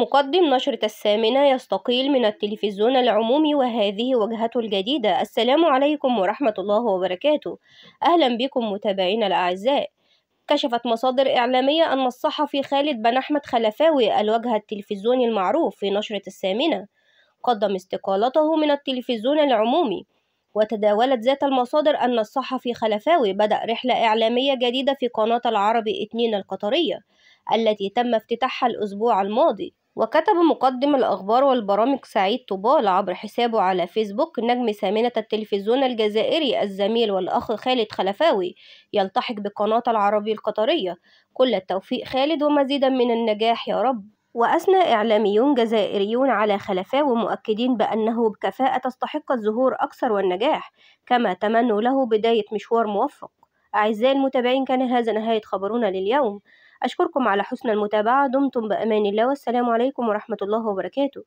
مقدم نشرة الثامنة يستقيل من التلفزيون العمومي وهذه وجهته الجديدة السلام عليكم ورحمة الله وبركاته أهلا بكم متابعينا الأعزاء كشفت مصادر إعلامية أن الصحفي خالد بن أحمد خلفاوي الوجه التلفزيوني المعروف في نشرة الثامنة قدم استقالته من التلفزيون العمومي وتداولت ذات المصادر أن الصحفي خلفاوي بدأ رحلة إعلامية جديدة في قناة العربي 2 القطرية التي تم افتتاحها الأسبوع الماضي وكتب مقدم الأخبار والبرامج سعيد طوبال عبر حسابه على فيسبوك نجم ثامنة التلفزيون الجزائري الزميل والأخ خالد خلفاوي يلتحق بقناة العربي القطرية كل التوفيق خالد ومزيدا من النجاح يا رب وأثنى إعلاميون جزائريون على خلفاوي مؤكدين بأنه بكفاءة تستحق الظهور أكثر والنجاح كما تمنوا له بداية مشوار موفق أعزائي المتابعين كان هذا نهاية خبرنا لليوم أشكركم على حسن المتابعة دمتم بأمان الله والسلام عليكم ورحمة الله وبركاته